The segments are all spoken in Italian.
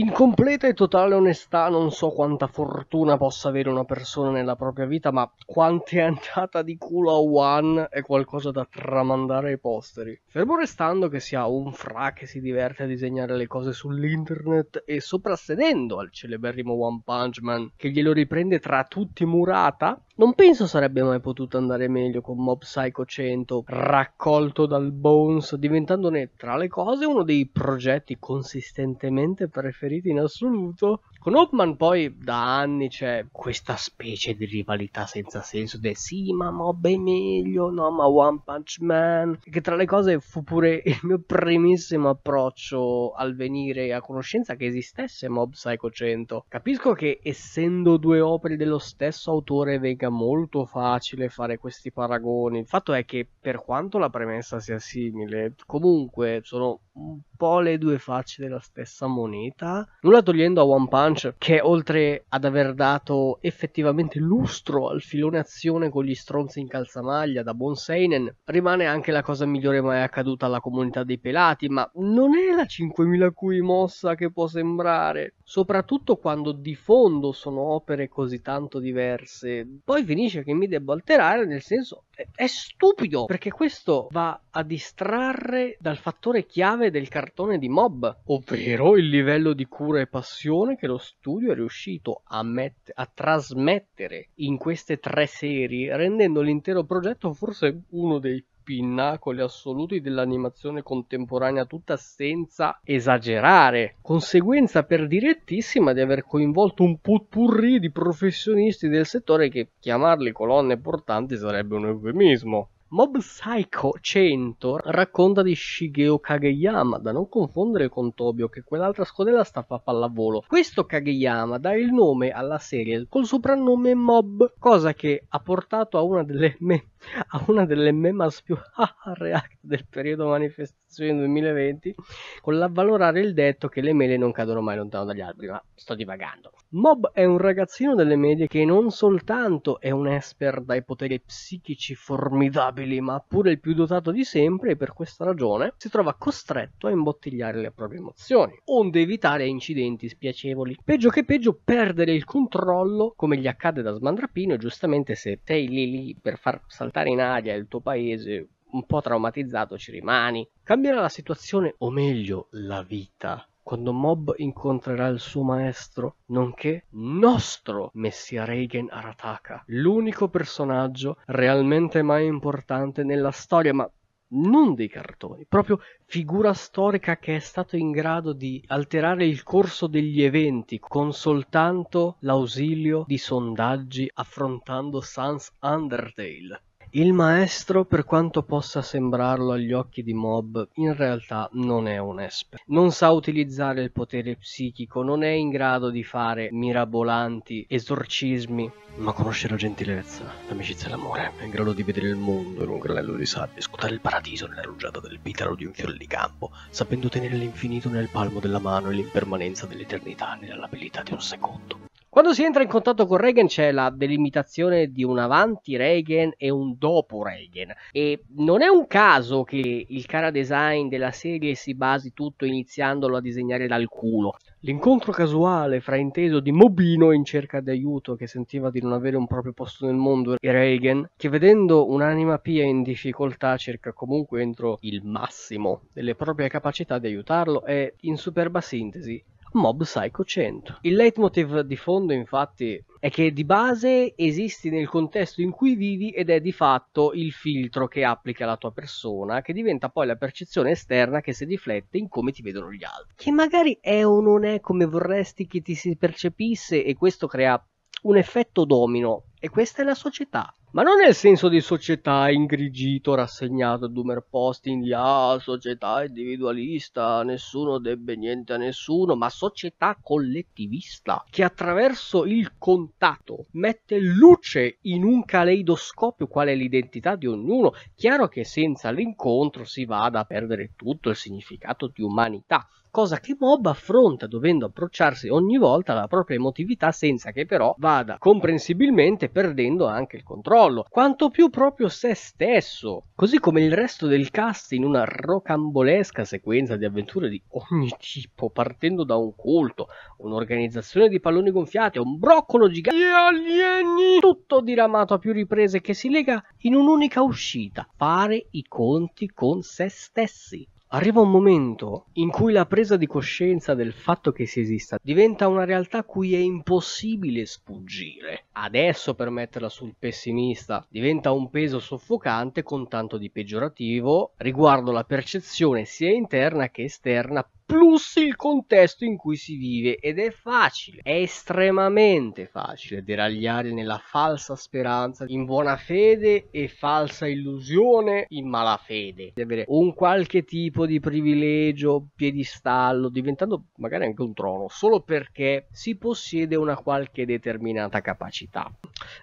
In completa e totale onestà non so quanta fortuna possa avere una persona nella propria vita, ma quanto è andata di culo a One è qualcosa da tramandare ai posteri. Fermo restando che sia un fra che si diverte a disegnare le cose sull'internet e soprassedendo al celeberrimo One Punch Man che glielo riprende tra tutti murata, non penso sarebbe mai potuto andare meglio con Mob Psycho 100 raccolto dal Bones, diventandone tra le cose uno dei progetti consistentemente preferiti in assoluto con Hopman poi da anni c'è questa specie di rivalità senza senso del sì ma Mob è meglio, no ma One Punch Man, che tra le cose fu pure il mio primissimo approccio al venire a conoscenza che esistesse Mob Psycho 100. Capisco che essendo due opere dello stesso autore venga molto facile fare questi paragoni, il fatto è che per quanto la premessa sia simile, comunque sono un po' le due facce della stessa moneta, nulla togliendo a One Punch Lynch, che oltre ad aver dato effettivamente lustro al filone azione con gli stronzi in calzamaglia da buon seinen, rimane anche la cosa migliore mai accaduta alla comunità dei pelati, ma non è la 5000 cui mossa che può sembrare, soprattutto quando di fondo sono opere così tanto diverse. Poi finisce che mi debbo alterare, nel senso è, è stupido, perché questo va a distrarre dal fattore chiave del cartone di mob, ovvero il livello di cura e passione che lo studio è riuscito a, met- a trasmettere in queste tre serie, rendendo l'intero progetto forse uno dei pinnacoli assoluti dell'animazione contemporanea tutta senza esagerare. Conseguenza per direttissima di aver coinvolto un putpurri di professionisti del settore che chiamarli colonne portanti sarebbe un eufemismo. Mob Psycho 100 racconta di Shigeo Kageyama, da non confondere con Tobio che quell'altra scodella sta a pallavolo. Questo Kageyama dà il nome alla serie col soprannome Mob, cosa che ha portato a una delle me a una delle memas più ah, ah, react del periodo manifestazione 2020 con l'avvalorare il detto che le mele non cadono mai lontano dagli alberi ma sto divagando Mob è un ragazzino delle medie che non soltanto è un esper dai poteri psichici formidabili ma pure il più dotato di sempre e per questa ragione si trova costretto a imbottigliare le proprie emozioni onde evitare incidenti spiacevoli peggio che peggio perdere il controllo come gli accade da Smandrapino giustamente se sei lì lì per far salvare saltare in aria il tuo paese un po' traumatizzato ci rimani. Cambierà la situazione, o meglio, la vita, quando Mob incontrerà il suo maestro, nonché nostro Messia Reigen Arataka, l'unico personaggio realmente mai importante nella storia, ma non dei cartoni, proprio figura storica che è stato in grado di alterare il corso degli eventi con soltanto l'ausilio di sondaggi affrontando Sans Undertale. Il maestro, per quanto possa sembrarlo agli occhi di Mob, in realtà non è un esper. Non sa utilizzare il potere psichico, non è in grado di fare mirabolanti esorcismi, ma conosce la gentilezza, l'amicizia e l'amore. È in grado di vedere il mondo in un granello di sabbia, scutare il paradiso nella rugiada del pitalo di un fiore di campo, sapendo tenere l'infinito nel palmo della mano e l'impermanenza dell'eternità nella labilità di un secondo. Quando si entra in contatto con Reagan c'è la delimitazione di un avanti Reagan e un dopo Reagan e non è un caso che il cara design della serie si basi tutto iniziandolo a disegnare dal culo. L'incontro casuale frainteso di Mobino in cerca di aiuto che sentiva di non avere un proprio posto nel mondo e Reagan che vedendo un'anima pia in difficoltà cerca comunque entro il massimo delle proprie capacità di aiutarlo è in superba sintesi Mob Psycho 100. Il leitmotiv di fondo infatti è che di base esisti nel contesto in cui vivi ed è di fatto il filtro che applica la tua persona, che diventa poi la percezione esterna che si riflette in come ti vedono gli altri. Che magari è o non è come vorresti che ti si percepisse e questo crea un effetto domino e questa è la società. Ma non nel senso di società ingrigito, rassegnato, doomer posting di ah, società individualista, nessuno debbe niente a nessuno, ma società collettivista che attraverso il contatto mette luce in un caleidoscopio qual è l'identità di ognuno. Chiaro che senza l'incontro si vada a perdere tutto il significato di umanità, cosa che Mob affronta dovendo approcciarsi ogni volta alla propria emotività senza che però vada comprensibilmente state perdendo anche il controllo, quanto più proprio se stesso, così come il resto del cast in una rocambolesca sequenza di avventure di ogni tipo, partendo da un culto, un'organizzazione di palloni gonfiati, un broccolo gigante, alieni, tutto diramato a più riprese che si lega in un'unica uscita, fare i conti con se stessi. Arriva un momento in cui la presa di coscienza del fatto che si esista diventa una realtà cui è impossibile sfuggire. Adesso per metterla sul pessimista diventa un peso soffocante con tanto di peggiorativo riguardo la percezione sia interna che esterna plus il contesto in cui si vive ed è facile, è estremamente facile deragliare nella falsa speranza, in buona fede e falsa illusione in malafede, di avere un qualche tipo di privilegio, piedistallo, diventando magari anche un trono, solo perché si possiede una qualche determinata capacità.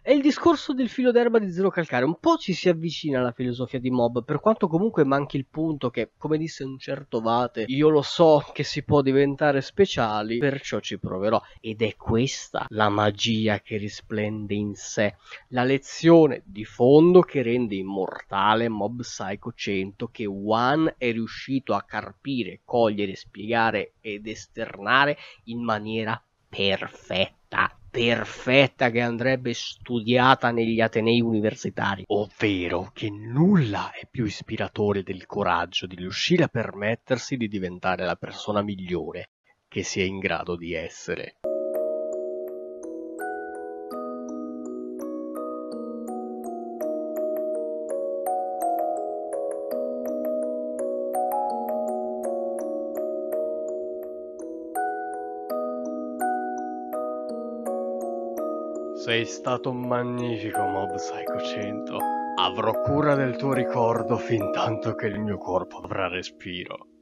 È il discorso del filo d'erba di Zero Calcare. Un po' ci si avvicina alla filosofia di Mob, per quanto comunque manchi il punto che, come disse un certo Vate, io lo so che si può diventare speciali, perciò ci proverò. Ed è questa la magia che risplende in sé, la lezione di fondo che rende immortale Mob Psycho 100 che One è riuscito a carpire, cogliere, spiegare ed esternare in maniera perfetta perfetta che andrebbe studiata negli atenei universitari, ovvero che nulla è più ispiratore del coraggio di riuscire a permettersi di diventare la persona migliore che si è in grado di essere. Sei stato magnifico, Mob Psycho 100. Avrò cura del tuo ricordo fin tanto che il mio corpo avrà respiro.